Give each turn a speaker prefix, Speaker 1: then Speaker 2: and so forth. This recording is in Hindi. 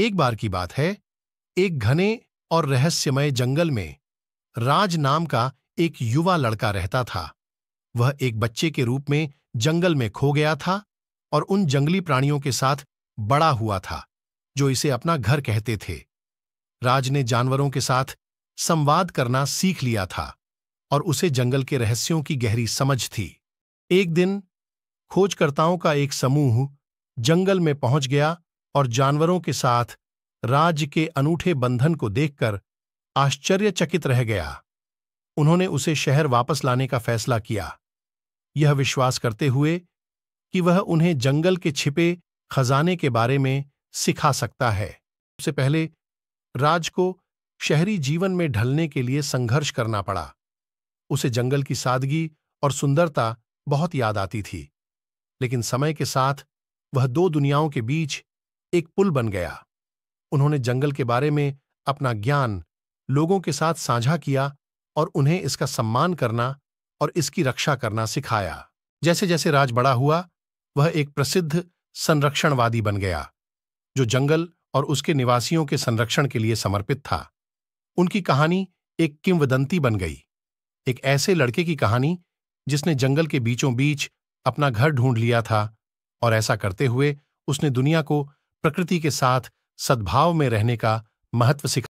Speaker 1: एक बार की बात है एक घने और रहस्यमय जंगल में राज नाम का एक युवा लड़का रहता था वह एक बच्चे के रूप में जंगल में खो गया था और उन जंगली प्राणियों के साथ बड़ा हुआ था जो इसे अपना घर कहते थे राज ने जानवरों के साथ संवाद करना सीख लिया था और उसे जंगल के रहस्यों की गहरी समझ थी एक दिन खोजकर्ताओं का एक समूह जंगल में पहुंच गया और जानवरों के साथ राज्य के अनूठे बंधन को देखकर आश्चर्यचकित रह गया उन्होंने उसे शहर वापस लाने का फैसला किया यह विश्वास करते हुए कि वह उन्हें जंगल के छिपे खजाने के बारे में सिखा सकता है सबसे पहले राज को शहरी जीवन में ढलने के लिए संघर्ष करना पड़ा उसे जंगल की सादगी और सुंदरता बहुत याद आती थी लेकिन समय के साथ वह दो दुनियाओं के बीच एक पुल बन गया उन्होंने जंगल के बारे में अपना ज्ञान लोगों के साथ साझा किया और उन्हें इसका सम्मान करना और इसकी रक्षा करना सिखाया जैसे जैसे राज बड़ा हुआ वह एक प्रसिद्ध संरक्षणवादी बन गया जो जंगल और उसके निवासियों के संरक्षण के लिए समर्पित था उनकी कहानी एक किंवदंती बन गई एक ऐसे लड़के की कहानी जिसने जंगल के बीचों बीच अपना घर ढूंढ लिया था और ऐसा करते हुए उसने दुनिया को प्रकृति के साथ सद्भाव में रहने का महत्व सिखा